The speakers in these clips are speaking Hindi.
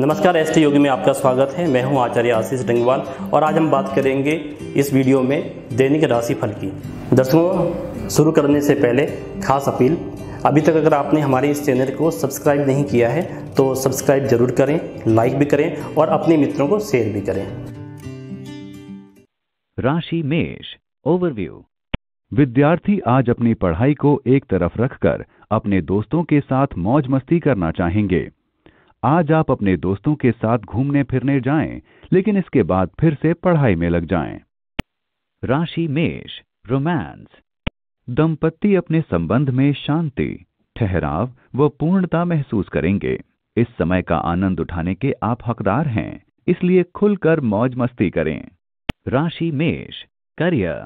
नमस्कार एस टी योगी में आपका स्वागत है मैं हूं आचार्य आशीष डंगवाल और आज हम बात करेंगे इस वीडियो में दैनिक राशि फल की दर्शकों शुरू करने से पहले खास अपील अभी तक अगर आपने हमारे इस चैनल को सब्सक्राइब नहीं किया है तो सब्सक्राइब जरूर करें लाइक भी करें और अपने मित्रों को शेयर भी करें राशि मेष ओवरव्यू विद्यार्थी आज अपनी पढ़ाई को एक तरफ रखकर अपने दोस्तों के साथ मौज मस्ती करना चाहेंगे आज आप अपने दोस्तों के साथ घूमने फिरने जाएं, लेकिन इसके बाद फिर से पढ़ाई में लग जाएं। राशि मेष रोमांस दंपत्ति अपने संबंध में शांति ठहराव व पूर्णता महसूस करेंगे इस समय का आनंद उठाने के आप हकदार हैं इसलिए खुलकर मौज मस्ती करें राशि मेष करियर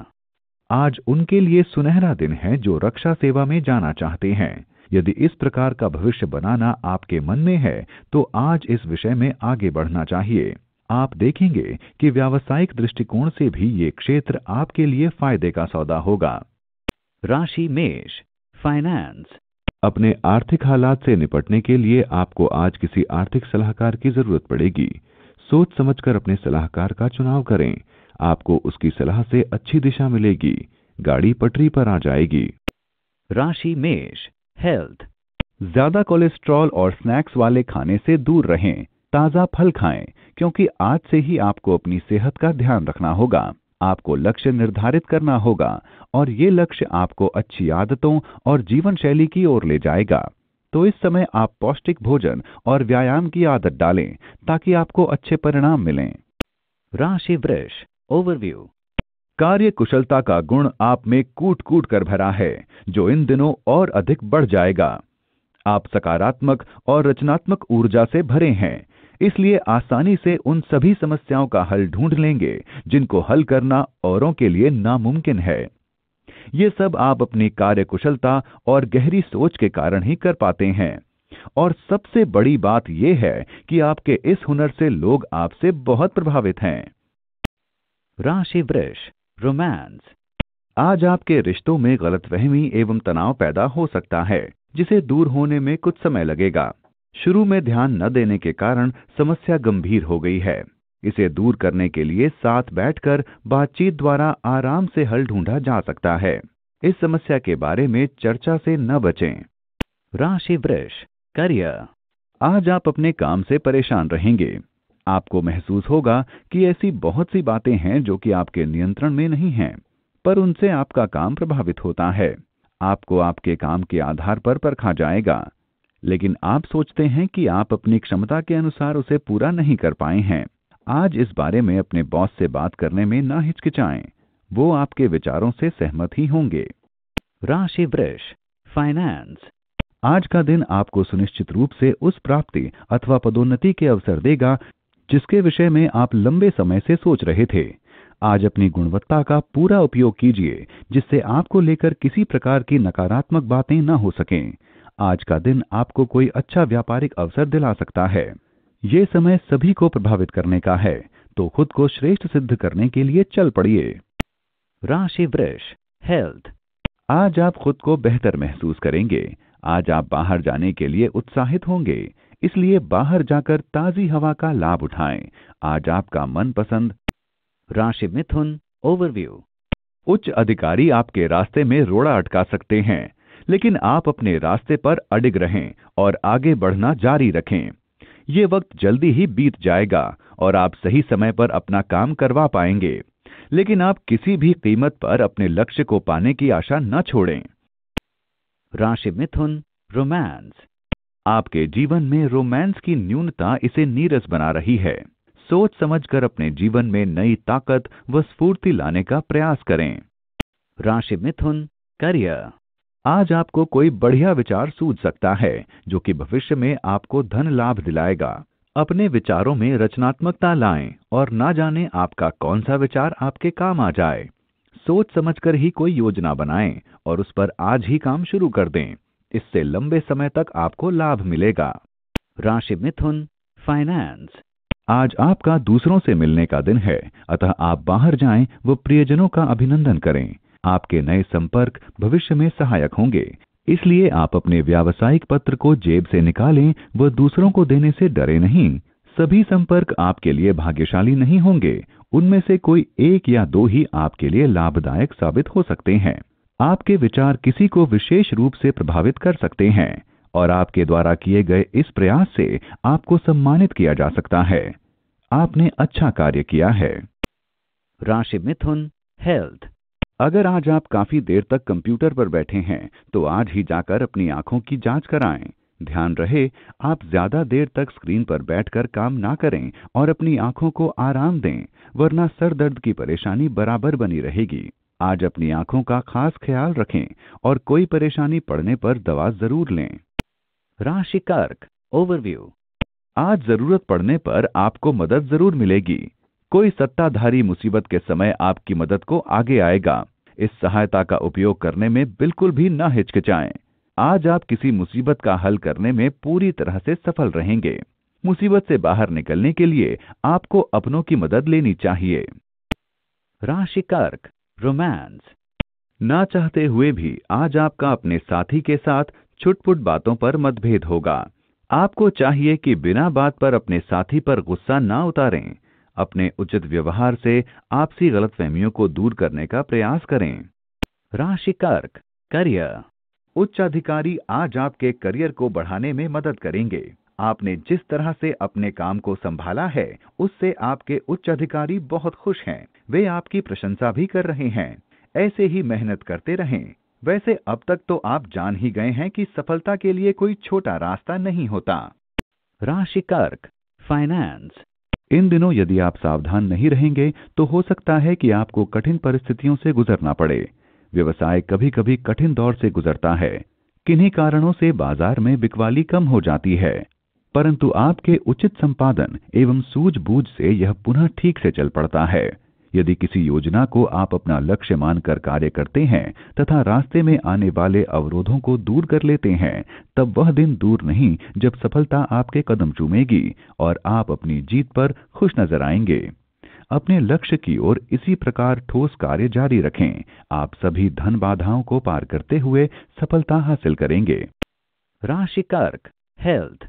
आज उनके लिए सुनहरा दिन है जो रक्षा सेवा में जाना चाहते हैं यदि इस प्रकार का भविष्य बनाना आपके मन में है तो आज इस विषय में आगे बढ़ना चाहिए आप देखेंगे कि व्यावसायिक दृष्टिकोण से भी ये क्षेत्र आपके लिए फायदे का सौदा होगा राशि मेष फाइनेंस अपने आर्थिक हालात से निपटने के लिए आपको आज किसी आर्थिक सलाहकार की जरूरत पड़ेगी सोच समझकर अपने सलाहकार का चुनाव करें आपको उसकी सलाह से अच्छी दिशा मिलेगी गाड़ी पटरी पर आ जाएगी राशि मेष हेल्थ ज्यादा कोलेस्ट्रॉल और स्नैक्स वाले खाने से दूर रहें ताज़ा फल खाएं क्योंकि आज से ही आपको अपनी सेहत का ध्यान रखना होगा आपको लक्ष्य निर्धारित करना होगा और ये लक्ष्य आपको अच्छी आदतों और जीवन शैली की ओर ले जाएगा तो इस समय आप पौष्टिक भोजन और व्यायाम की आदत डालें ताकि आपको अच्छे परिणाम मिलें राशि वृक्ष ओवरव्यू कार्य कुशलता का गुण आप में कूट कूट कर भरा है जो इन दिनों और अधिक बढ़ जाएगा आप सकारात्मक और रचनात्मक ऊर्जा से भरे हैं इसलिए आसानी से उन सभी समस्याओं का हल ढूंढ लेंगे जिनको हल करना औरों के लिए नामुमकिन है ये सब आप अपनी कार्य कुशलता और गहरी सोच के कारण ही कर पाते हैं और सबसे बड़ी बात यह है कि आपके इस हुनर से लोग आपसे बहुत प्रभावित हैं राशि वृक्ष रोमांस आज आपके रिश्तों में गलतफहमी एवं तनाव पैदा हो सकता है जिसे दूर होने में कुछ समय लगेगा शुरू में ध्यान न देने के कारण समस्या गंभीर हो गई है इसे दूर करने के लिए साथ बैठकर बातचीत द्वारा आराम से हल ढूंढा जा सकता है इस समस्या के बारे में चर्चा से न बचें राशि वृक्ष करियर आज आप अपने काम से परेशान रहेंगे आपको महसूस होगा कि ऐसी बहुत सी बातें हैं जो कि आपके नियंत्रण में नहीं हैं पर उनसे आपका काम प्रभावित होता है आपको आपके काम के आधार पर परखा जाएगा लेकिन आप सोचते हैं कि आप अपनी क्षमता के अनुसार उसे पूरा नहीं कर पाए हैं आज इस बारे में अपने बॉस से बात करने में ना हिचकिचाएं वो आपके विचारों से सहमत ही होंगे राशि वृष फाइनेंस आज का दिन आपको सुनिश्चित रूप से उस प्राप्ति अथवा पदोन्नति के अवसर देगा जिसके विषय में आप लंबे समय से सोच रहे थे आज अपनी गुणवत्ता का पूरा उपयोग कीजिए जिससे आपको लेकर किसी प्रकार की नकारात्मक बातें न हो सकें आज का दिन आपको कोई अच्छा व्यापारिक अवसर दिला सकता है ये समय सभी को प्रभावित करने का है तो खुद को श्रेष्ठ सिद्ध करने के लिए चल पड़िए राशि वृष हेल्थ आज आप खुद को बेहतर महसूस करेंगे आज आप बाहर जाने के लिए उत्साहित होंगे इसलिए बाहर जाकर ताजी हवा का लाभ उठाएं आज आपका मनपसंद राशि मिथुन ओवरव्यू उच्च अधिकारी आपके रास्ते में रोड़ा अटका सकते हैं लेकिन आप अपने रास्ते पर अडिग रहें और आगे बढ़ना जारी रखें ये वक्त जल्दी ही बीत जाएगा और आप सही समय पर अपना काम करवा पाएंगे लेकिन आप किसी भी कीमत पर अपने लक्ष्य को पाने की आशा न छोड़ें राशि मिथुन रोमांस आपके जीवन में रोमांस की न्यूनता इसे नीरस बना रही है सोच समझकर अपने जीवन में नई ताकत व स्फूर्ति लाने का प्रयास करें राशि मिथुन करियर आज आपको कोई बढ़िया विचार सूझ सकता है जो कि भविष्य में आपको धन लाभ दिलाएगा अपने विचारों में रचनात्मकता लाएं और ना जाने आपका कौन सा विचार आपके काम आ जाए सोच समझकर ही कोई योजना बनाएं और उस पर आज ही काम शुरू कर दें इससे लंबे समय तक आपको लाभ मिलेगा राशि मिथुन फाइनेंस आज आपका दूसरों से मिलने का दिन है अतः आप बाहर जाएं व प्रियजनों का अभिनंदन करें आपके नए संपर्क भविष्य में सहायक होंगे इसलिए आप अपने व्यावसायिक पत्र को जेब से निकालें व दूसरों को देने से डरे नहीं सभी संपर्क आपके लिए भाग्यशाली नहीं होंगे उनमें से कोई एक या दो ही आपके लिए लाभदायक साबित हो सकते हैं आपके विचार किसी को विशेष रूप से प्रभावित कर सकते हैं और आपके द्वारा किए गए इस प्रयास से आपको सम्मानित किया जा सकता है आपने अच्छा कार्य किया है राशि मिथुन हेल्थ अगर आज आप काफी देर तक कंप्यूटर पर बैठे हैं तो आज ही जाकर अपनी आंखों की जांच कराएं ध्यान रहे आप ज्यादा देर तक स्क्रीन पर बैठकर काम ना करें और अपनी आंखों को आराम दें वरना सर दर्द की परेशानी बराबर बनी रहेगी आज अपनी आंखों का खास ख्याल रखें और कोई परेशानी पड़ने पर दवा जरूर लें राशि कर्क ओवरव्यू आज जरूरत पड़ने पर आपको मदद जरूर मिलेगी कोई सत्ताधारी मुसीबत के समय आपकी मदद को आगे आएगा इस सहायता का उपयोग करने में बिल्कुल भी न हिचकिचाएं आज आप किसी मुसीबत का हल करने में पूरी तरह से सफल रहेंगे मुसीबत से बाहर निकलने के लिए आपको अपनों की मदद लेनी चाहिए राशि कर्क रोमांस ना चाहते हुए भी आज आपका अपने साथी के साथ छुटपुट बातों पर मतभेद होगा आपको चाहिए कि बिना बात पर अपने साथी पर गुस्सा ना उतारें अपने उचित व्यवहार से आपसी गलतफहमियों को दूर करने का प्रयास करें राशि कर्क करियर उच्च अधिकारी आज आपके करियर को बढ़ाने में मदद करेंगे आपने जिस तरह से अपने काम को संभाला है उससे आपके उच्च अधिकारी बहुत खुश हैं वे आपकी प्रशंसा भी कर रहे हैं ऐसे ही मेहनत करते रहें वैसे अब तक तो आप जान ही गए हैं कि सफलता के लिए कोई छोटा रास्ता नहीं होता राशि कर्क फाइनेंस इन दिनों यदि आप सावधान नहीं रहेंगे तो हो सकता है कि आपको कठिन परिस्थितियों से गुजरना पड़े व्यवसाय कभी कभी कठिन दौर से गुजरता है किन्हीं कारणों से बाजार में बिकवाली कम हो जाती है परंतु आपके उचित संपादन एवं सूझबूझ से यह पुनः ठीक से चल पड़ता है यदि किसी योजना को आप अपना लक्ष्य मानकर कार्य करते हैं तथा रास्ते में आने वाले अवरोधों को दूर कर लेते हैं तब वह दिन दूर नहीं जब सफलता आपके कदम चूमेगी और आप अपनी जीत पर खुश नजर आएंगे अपने लक्ष्य की ओर इसी प्रकार ठोस कार्य जारी रखें आप सभी धन बाधाओं को पार करते हुए सफलता हासिल करेंगे राशि कर्क हेल्थ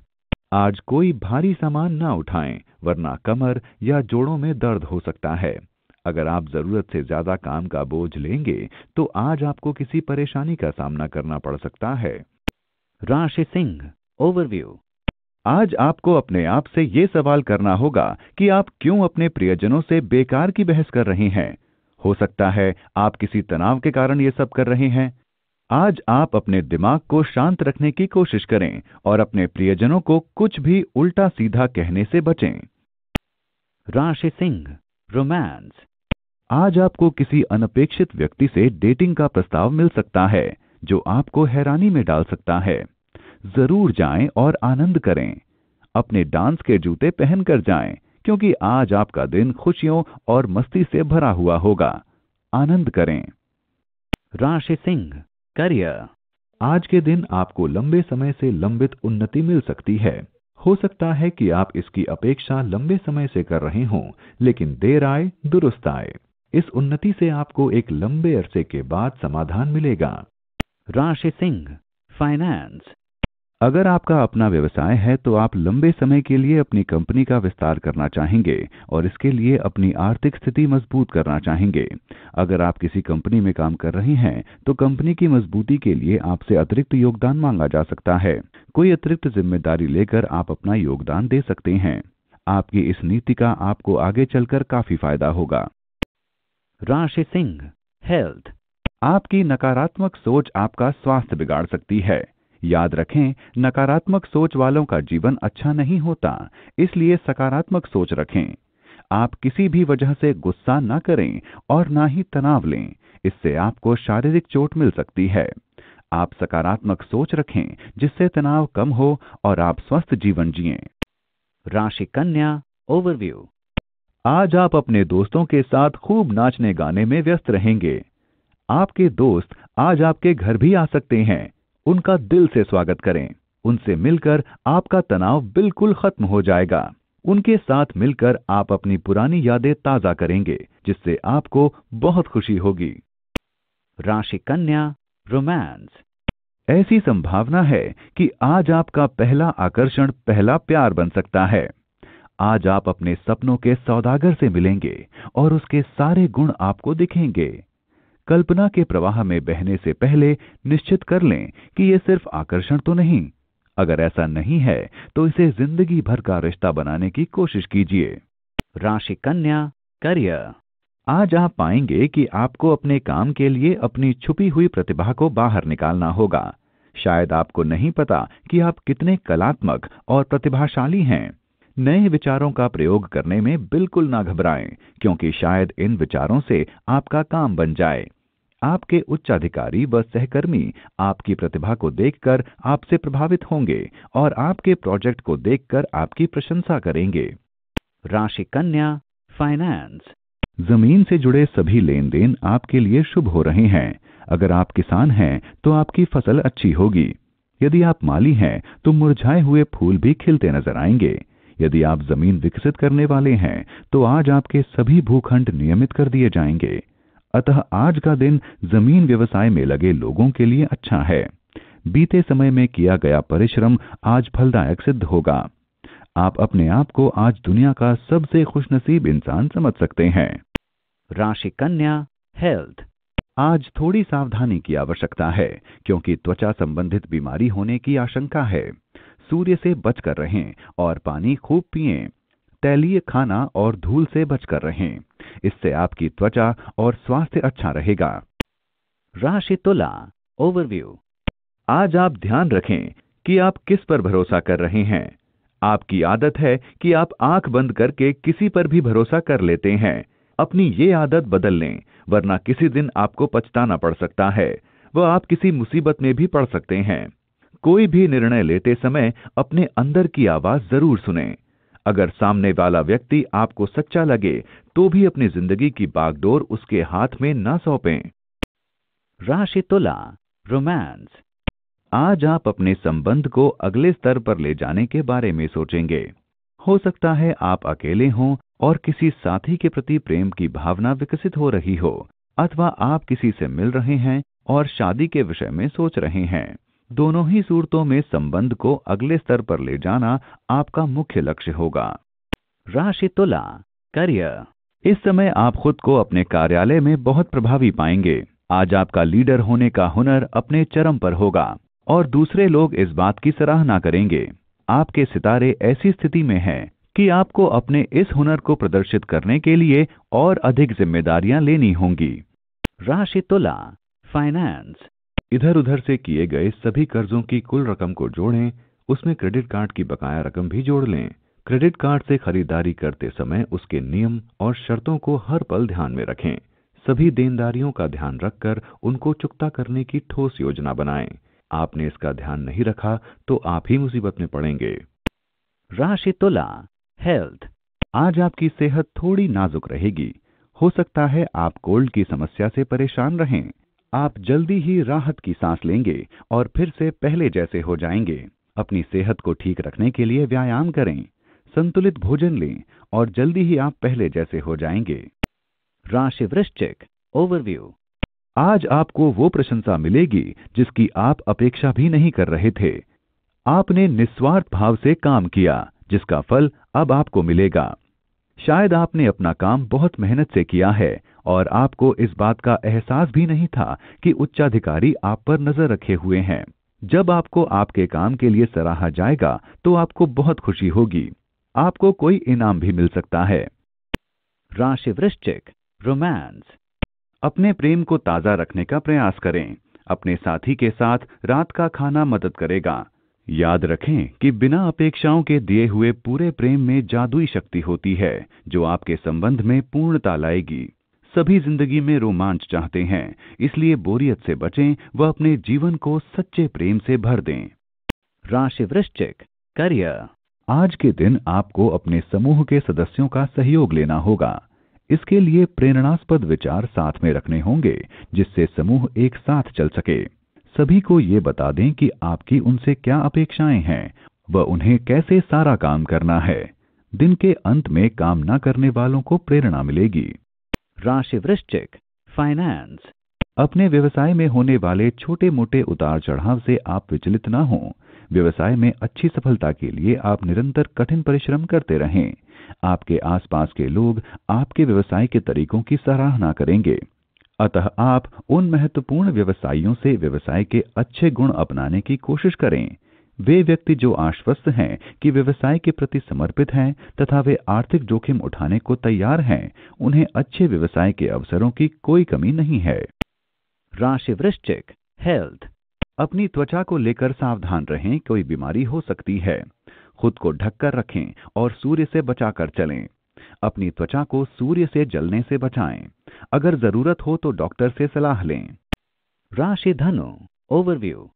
आज कोई भारी सामान ना उठाएं वरना कमर या जोड़ों में दर्द हो सकता है अगर आप ज़रूरत से ज़्यादा काम का बोझ लेंगे तो आज आपको किसी परेशानी का सामना करना पड़ सकता है राशि सिंह ओवरव्यू आज आपको अपने आप से ये सवाल करना होगा कि आप क्यों अपने प्रियजनों से बेकार की बहस कर रहे हैं हो सकता है आप किसी तनाव के कारण ये सब कर रहे हैं आज आप अपने दिमाग को शांत रखने की कोशिश करें और अपने प्रियजनों को कुछ भी उल्टा सीधा कहने से बचें राशि सिंह रोमांस आज आपको किसी अनपेक्षित व्यक्ति से डेटिंग का प्रस्ताव मिल सकता है जो आपको हैरानी में डाल सकता है जरूर जाएं और आनंद करें अपने डांस के जूते पहनकर जाएं क्योंकि आज आपका दिन खुशियों और मस्ती से भरा हुआ होगा आनंद करें राशि सिंह करियर आज के दिन आपको लंबे समय से लंबित उन्नति मिल सकती है हो सकता है कि आप इसकी अपेक्षा लंबे समय से कर रहे हों लेकिन देर आए दुरुस्त आए इस उन्नति से आपको एक लंबे अरसे के बाद समाधान मिलेगा राशि सिंह फाइनेंस अगर आपका अपना व्यवसाय है तो आप लंबे समय के लिए अपनी कंपनी का विस्तार करना चाहेंगे और इसके लिए अपनी आर्थिक स्थिति मजबूत करना चाहेंगे अगर आप किसी कंपनी में काम कर रहे हैं तो कंपनी की मजबूती के लिए आपसे अतिरिक्त योगदान मांगा जा सकता है कोई अतिरिक्त जिम्मेदारी लेकर आप अपना योगदान दे सकते हैं आपकी इस नीति का आपको आगे चलकर काफी फायदा होगा राशि सिंह हेल्थ आपकी नकारात्मक सोच आपका स्वास्थ्य बिगाड़ सकती है याद रखें नकारात्मक सोच वालों का जीवन अच्छा नहीं होता इसलिए सकारात्मक सोच रखें आप किसी भी वजह से गुस्सा ना करें और ना ही तनाव लें इससे आपको शारीरिक चोट मिल सकती है आप सकारात्मक सोच रखें जिससे तनाव कम हो और आप स्वस्थ जीवन जिये राशि कन्या ओवरव्यू आज आप अपने दोस्तों के साथ खूब नाचने गाने में व्यस्त रहेंगे आपके दोस्त आज आपके घर भी आ सकते हैं उनका दिल से स्वागत करें उनसे मिलकर आपका तनाव बिल्कुल खत्म हो जाएगा उनके साथ मिलकर आप अपनी पुरानी यादें ताजा करेंगे जिससे आपको बहुत खुशी होगी राशि कन्या रोमांस ऐसी संभावना है कि आज आपका पहला आकर्षण पहला प्यार बन सकता है आज आप अपने सपनों के सौदागर से मिलेंगे और उसके सारे गुण आपको दिखेंगे कल्पना के प्रवाह में बहने से पहले निश्चित कर लें कि यह सिर्फ आकर्षण तो नहीं अगर ऐसा नहीं है तो इसे जिंदगी भर का रिश्ता बनाने की कोशिश कीजिए राशि कन्या करियर आज आप पाएंगे कि आपको अपने काम के लिए अपनी छुपी हुई प्रतिभा को बाहर निकालना होगा शायद आपको नहीं पता कि आप कितने कलात्मक और प्रतिभाशाली हैं नए विचारों का प्रयोग करने में बिल्कुल ना घबराएं क्योंकि शायद इन विचारों से आपका काम बन जाए आपके उच्च अधिकारी व सहकर्मी आपकी प्रतिभा को देखकर आपसे प्रभावित होंगे और आपके प्रोजेक्ट को देखकर आपकी प्रशंसा करेंगे राशि कन्या फाइनेंस जमीन से जुड़े सभी लेन देन आपके लिए शुभ हो रहे हैं अगर आप किसान हैं तो आपकी फसल अच्छी होगी यदि आप माली हैं तो मुरझाए हुए फूल भी खिलते नजर आएंगे यदि आप जमीन विकसित करने वाले हैं तो आज आपके सभी भूखंड नियमित कर दिए जाएंगे अतः आज का दिन जमीन व्यवसाय में लगे लोगों के लिए अच्छा है बीते समय में किया गया परिश्रम आज फलदायक सिद्ध होगा आप अपने आप को आज दुनिया का सबसे खुशनसीब इंसान समझ सकते हैं राशि कन्या हेल्थ आज थोड़ी सावधानी की आवश्यकता है क्योंकि त्वचा संबंधित बीमारी होने की आशंका है सूर्य से बचकर रहें और पानी खूब पिएं। तैलीय खाना और धूल से बचकर रहें इससे आपकी त्वचा और स्वास्थ्य अच्छा रहेगा राशि तुला ओवरव्यू आज आप ध्यान रखें कि आप किस पर भरोसा कर रहे हैं आपकी आदत है कि आप आंख बंद करके किसी पर भी भरोसा कर लेते हैं अपनी ये आदत बदल लें वरना किसी दिन आपको पछताना पड़ सकता है वह आप किसी मुसीबत में भी पड़ सकते हैं कोई भी निर्णय लेते समय अपने अंदर की आवाज जरूर सुने अगर सामने वाला व्यक्ति आपको सच्चा लगे तो भी अपनी जिंदगी की बागडोर उसके हाथ में ना सौंपें राशि तुला रोमांस आज आप अपने संबंध को अगले स्तर पर ले जाने के बारे में सोचेंगे हो सकता है आप अकेले हों और किसी साथी के प्रति प्रेम की भावना विकसित हो रही हो अथवा आप किसी से मिल रहे हैं और शादी के विषय में सोच रहे हैं दोनों ही सूरतों में संबंध को अगले स्तर पर ले जाना आपका मुख्य लक्ष्य होगा राशि तुला करियर इस समय आप खुद को अपने कार्यालय में बहुत प्रभावी पाएंगे आज आपका लीडर होने का हुनर अपने चरम पर होगा और दूसरे लोग इस बात की सराहना करेंगे आपके सितारे ऐसी स्थिति में हैं कि आपको अपने इस हुनर को प्रदर्शित करने के लिए और अधिक जिम्मेदारियां लेनी होंगी राशि तुला फाइनेंस इधर उधर से किए गए सभी कर्जों की कुल रकम को जोड़ें उसमें क्रेडिट कार्ड की बकाया रकम भी जोड़ लें क्रेडिट कार्ड से खरीदारी करते समय उसके नियम और शर्तों को हर पल ध्यान में रखें सभी देनदारियों का ध्यान रखकर उनको चुकता करने की ठोस योजना बनाएं आपने इसका ध्यान नहीं रखा तो आप ही मुसीबत में पड़ेंगे राशि तुला हेल्थ आज आपकी सेहत थोड़ी नाजुक रहेगी हो सकता है आप कोल्ड की समस्या से परेशान रहें आप जल्दी ही राहत की सांस लेंगे और फिर से पहले जैसे हो जाएंगे अपनी सेहत को ठीक रखने के लिए व्यायाम करें संतुलित भोजन लें और जल्दी ही आप पहले जैसे हो जाएंगे राशि वृश्चिक ओवरव्यू आज आपको वो प्रशंसा मिलेगी जिसकी आप अपेक्षा भी नहीं कर रहे थे आपने निस्वार्थ भाव से काम किया जिसका फल अब आपको मिलेगा शायद आपने अपना काम बहुत मेहनत से किया है और आपको इस बात का एहसास भी नहीं था कि उच्चाधिकारी आप पर नजर रखे हुए हैं जब आपको आपके काम के लिए सराहा जाएगा तो आपको बहुत खुशी होगी आपको कोई इनाम भी मिल सकता है राशि वृश्चिक रोमांस अपने प्रेम को ताज़ा रखने का प्रयास करें अपने साथी के साथ रात का खाना मदद करेगा याद रखें कि बिना अपेक्षाओं के दिए हुए पूरे प्रेम में जादुई शक्ति होती है जो आपके संबंध में पूर्णता लाएगी सभी जिंदगी में रोमांच चाहते हैं इसलिए बोरियत से बचें व अपने जीवन को सच्चे प्रेम से भर दें राशि वृश्चिक करियर आज के दिन आपको अपने समूह के सदस्यों का सहयोग लेना होगा इसके लिए प्रेरणास्पद विचार साथ में रखने होंगे जिससे समूह एक साथ चल सके सभी को ये बता दें कि आपकी उनसे क्या अपेक्षाएं हैं व उन्हें कैसे सारा काम करना है दिन के अंत में काम न करने वालों को प्रेरणा मिलेगी राशि वृश्चिक फाइनेंस अपने व्यवसाय में होने वाले छोटे मोटे उतार चढ़ाव से आप विचलित ना हों व्यवसाय में अच्छी सफलता के लिए आप निरंतर कठिन परिश्रम करते रहें आपके आसपास के लोग आपके व्यवसाय के तरीकों की सराहना करेंगे अतः आप उन महत्वपूर्ण व्यवसायियों से व्यवसाय के अच्छे गुण अपनाने की कोशिश करें वे व्यक्ति जो आश्वस्त हैं कि व्यवसाय के प्रति समर्पित हैं तथा वे आर्थिक जोखिम उठाने को तैयार हैं उन्हें अच्छे व्यवसाय के अवसरों की कोई कमी नहीं है राशि वृश्चिक हेल्थ अपनी त्वचा को लेकर सावधान रहें कोई बीमारी हो सकती है खुद को ढककर रखें और सूर्य से बचाकर चलें अपनी त्वचा को सूर्य से जलने से बचाएं अगर जरूरत हो तो डॉक्टर से सलाह लें राशि धनु ओवरव्यू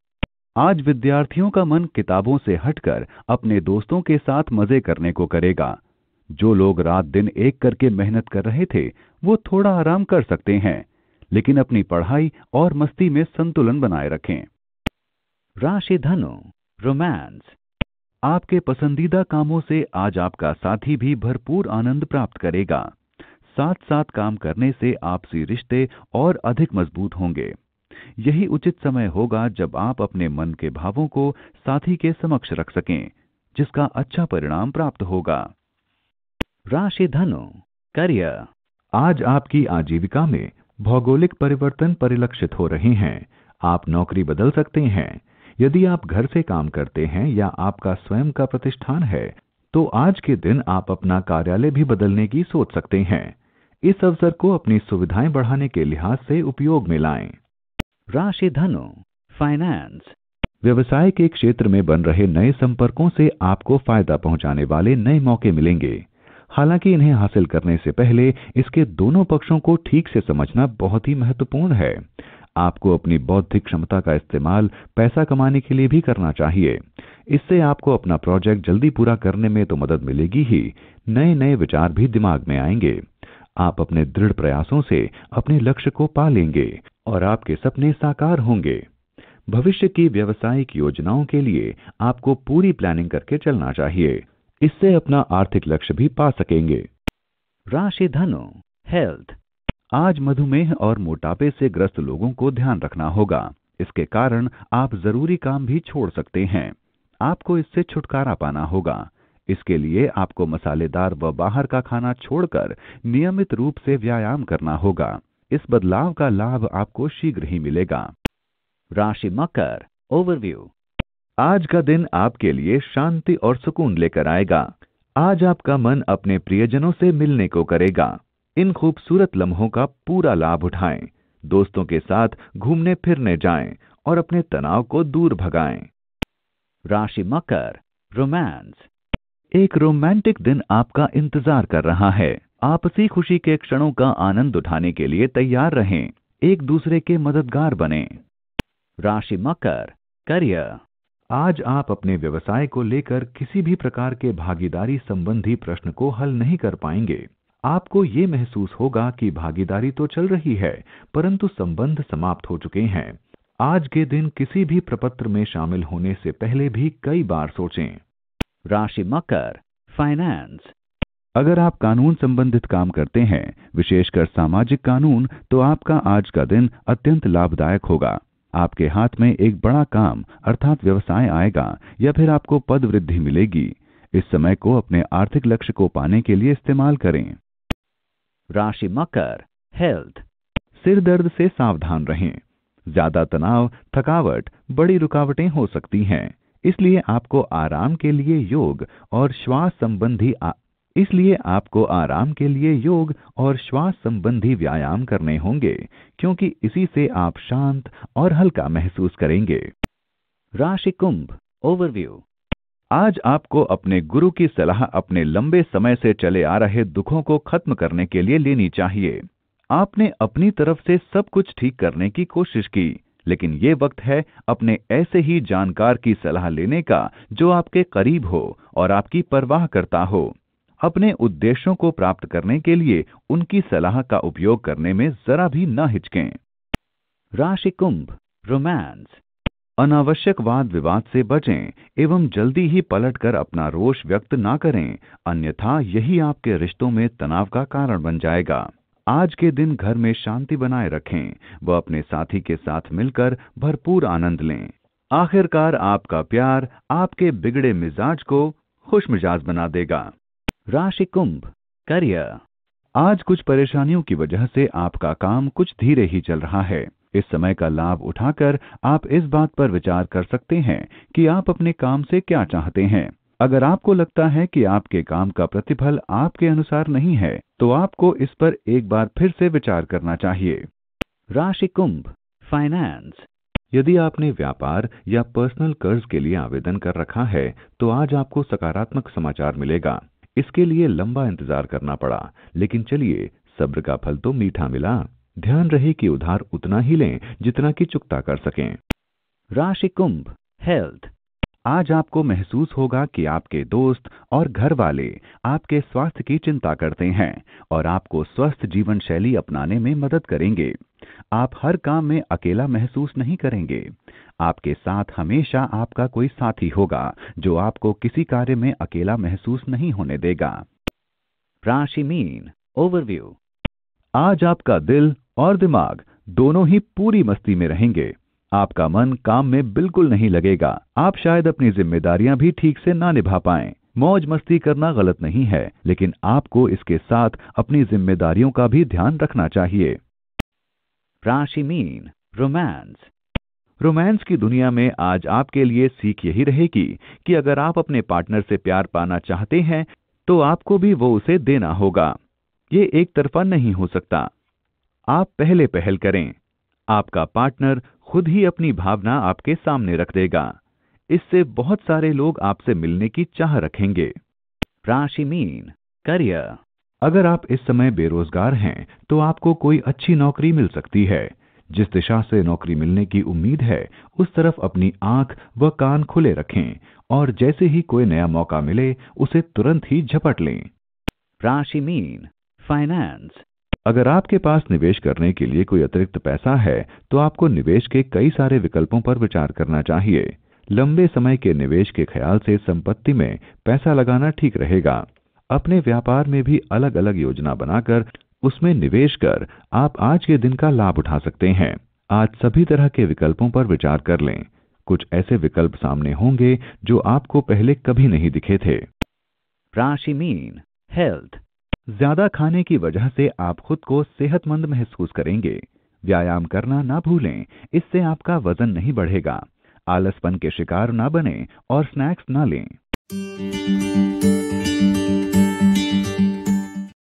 आज विद्यार्थियों का मन किताबों से हटकर अपने दोस्तों के साथ मजे करने को करेगा जो लोग रात दिन एक करके मेहनत कर रहे थे वो थोड़ा आराम कर सकते हैं लेकिन अपनी पढ़ाई और मस्ती में संतुलन बनाए रखें राशि धनु रोमांस आपके पसंदीदा कामों से आज आपका साथी भी भरपूर आनंद प्राप्त करेगा साथ साथ काम करने से आपसी रिश्ते और अधिक मजबूत होंगे यही उचित समय होगा जब आप अपने मन के भावों को साथी के समक्ष रख सकें जिसका अच्छा परिणाम प्राप्त होगा राशि धनु करियर आज आपकी आजीविका में भौगोलिक परिवर्तन परिलक्षित हो रहे हैं आप नौकरी बदल सकते हैं यदि आप घर से काम करते हैं या आपका स्वयं का प्रतिष्ठान है तो आज के दिन आप अपना कार्यालय भी बदलने की सोच सकते हैं इस अवसर को अपनी सुविधाएं बढ़ाने के लिहाज से उपयोग में लाएं। राशि धनु फाइनेंस व्यवसाय के क्षेत्र में बन रहे नए संपर्कों से आपको फायदा पहुंचाने वाले नए मौके मिलेंगे हालांकि इन्हें हासिल करने से पहले इसके दोनों पक्षों को ठीक से समझना बहुत ही महत्वपूर्ण है आपको अपनी बौद्धिक क्षमता का इस्तेमाल पैसा कमाने के लिए भी करना चाहिए इससे आपको अपना प्रोजेक्ट जल्दी पूरा करने में तो मदद मिलेगी ही नए नए विचार भी दिमाग में आएंगे आप अपने दृढ़ प्रयासों से अपने लक्ष्य को पा लेंगे और आपके सपने साकार होंगे भविष्य की व्यवसायिक योजनाओं के लिए आपको पूरी प्लानिंग करके चलना चाहिए इससे अपना आर्थिक लक्ष्य भी पा सकेंगे राशि धनु हेल्थ आज मधुमेह और मोटापे से ग्रस्त लोगों को ध्यान रखना होगा इसके कारण आप जरूरी काम भी छोड़ सकते हैं आपको इससे छुटकारा पाना होगा इसके लिए आपको मसालेदार व बाहर का खाना छोड़कर नियमित रूप से व्यायाम करना होगा इस बदलाव का लाभ आपको शीघ्र ही मिलेगा राशि मकर ओवरव्यू आज का दिन आपके लिए शांति और सुकून लेकर आएगा आज आपका मन अपने प्रियजनों से मिलने को करेगा इन खूबसूरत लम्हों का पूरा लाभ उठाएं दोस्तों के साथ घूमने फिरने जाएं और अपने तनाव को दूर भगाएं राशि मकर रोमांस एक रोमांटिक दिन आपका इंतजार कर रहा है आपसी खुशी के क्षणों का आनंद उठाने के लिए तैयार रहें एक दूसरे के मददगार बने राशि मकर करियर आज आप अपने व्यवसाय को लेकर किसी भी प्रकार के भागीदारी संबंधी प्रश्न को हल नहीं कर पाएंगे आपको ये महसूस होगा कि भागीदारी तो चल रही है परंतु संबंध समाप्त हो चुके हैं आज के दिन किसी भी प्रपत्र में शामिल होने से पहले भी कई बार सोचें राशि मकर फाइनेंस अगर आप कानून संबंधित काम करते हैं विशेषकर सामाजिक कानून तो आपका आज का दिन अत्यंत लाभदायक होगा आपके हाथ में एक बड़ा काम अर्थात व्यवसाय आएगा या फिर आपको पद वृद्धि मिलेगी इस समय को अपने आर्थिक लक्ष्य को पाने के लिए इस्तेमाल करें राशि मकर हेल्थ सिर दर्द से सावधान रहें ज्यादा तनाव थकावट बड़ी रुकावटें हो सकती हैं इसलिए आपको आराम के लिए योग और श्वास संबंधी इसलिए आपको आराम के लिए योग और श्वास संबंधी व्यायाम करने होंगे क्योंकि इसी से आप शांत और हल्का महसूस करेंगे राशि कुंभ ओवरव्यू आज आपको अपने गुरु की सलाह अपने लंबे समय से चले आ रहे दुखों को खत्म करने के लिए लेनी चाहिए आपने अपनी तरफ से सब कुछ ठीक करने की कोशिश की लेकिन ये वक्त है अपने ऐसे ही जानकार की सलाह लेने का जो आपके करीब हो और आपकी परवाह करता हो अपने उद्देश्यों को प्राप्त करने के लिए उनकी सलाह का उपयोग करने में जरा भी न हिचकें राशि कुंभ रोमांस अनावश्यक वाद विवाद से बचें एवं जल्दी ही पलटकर अपना रोष व्यक्त ना करें अन्यथा यही आपके रिश्तों में तनाव का कारण बन जाएगा आज के दिन घर में शांति बनाए रखें व अपने साथी के साथ मिलकर भरपूर आनंद लें आखिरकार आपका प्यार आपके बिगड़े मिजाज को खुश मिजाज बना देगा राशि कुंभ करियर आज कुछ परेशानियों की वजह से आपका काम कुछ धीरे ही चल रहा है इस समय का लाभ उठाकर आप इस बात पर विचार कर सकते हैं कि आप अपने काम से क्या चाहते हैं अगर आपको लगता है कि आपके काम का प्रतिफल आपके अनुसार नहीं है तो आपको इस पर एक बार फिर से विचार करना चाहिए राशि कुंभ फाइनेंस यदि आपने व्यापार या पर्सनल कर्ज के लिए आवेदन कर रखा है तो आज आपको सकारात्मक समाचार मिलेगा इसके लिए लंबा इंतजार करना पड़ा लेकिन चलिए सब्र का फल तो मीठा मिला ध्यान रहे कि उधार उतना ही लें जितना कि चुकता कर सकें राशि कुंभ हेल्थ आज आपको महसूस होगा कि आपके दोस्त और घर वाले आपके स्वास्थ्य की चिंता करते हैं और आपको स्वस्थ जीवन शैली अपनाने में मदद करेंगे आप हर काम में अकेला महसूस नहीं करेंगे आपके साथ हमेशा आपका कोई साथी होगा जो आपको किसी कार्य में अकेला महसूस नहीं होने देगा राशि मीन ओवरव्यू आज आपका दिल और दिमाग दोनों ही पूरी मस्ती में रहेंगे आपका मन काम में बिल्कुल नहीं लगेगा आप शायद अपनी जिम्मेदारियां भी ठीक से ना निभा पाए मौज मस्ती करना गलत नहीं है लेकिन आपको इसके साथ अपनी जिम्मेदारियों का भी ध्यान रखना चाहिए राशि मीन रोमांस रोमांस की दुनिया में आज आपके लिए सीख यही रहेगी कि अगर आप अपने पार्टनर से प्यार पाना चाहते हैं तो आपको भी वो उसे देना होगा ये एक तरफा नहीं हो सकता आप पहले पहल करें आपका पार्टनर खुद ही अपनी भावना आपके सामने रख देगा इससे बहुत सारे लोग आपसे मिलने की चाह रखेंगे राशि मीन करियर अगर आप इस समय बेरोजगार हैं तो आपको कोई अच्छी नौकरी मिल सकती है जिस दिशा से नौकरी मिलने की उम्मीद है उस तरफ अपनी आंख व कान खुले रखें और जैसे ही कोई नया मौका मिले उसे तुरंत ही झपट लें राशि मीन फाइनेंस अगर आपके पास निवेश करने के लिए कोई अतिरिक्त पैसा है तो आपको निवेश के कई सारे विकल्पों पर विचार करना चाहिए लंबे समय के निवेश के ख्याल से संपत्ति में पैसा लगाना ठीक रहेगा अपने व्यापार में भी अलग अलग योजना बनाकर उसमें निवेश कर आप आज के दिन का लाभ उठा सकते हैं आज सभी तरह के विकल्पों पर विचार कर लें कुछ ऐसे विकल्प सामने होंगे जो आपको पहले कभी नहीं दिखे थे राशि मीन हेल्थ ज्यादा खाने की वजह से आप खुद को सेहतमंद महसूस करेंगे व्यायाम करना ना भूलें इससे आपका वजन नहीं बढ़ेगा आलसपन के शिकार ना बने और स्नैक्स ना लें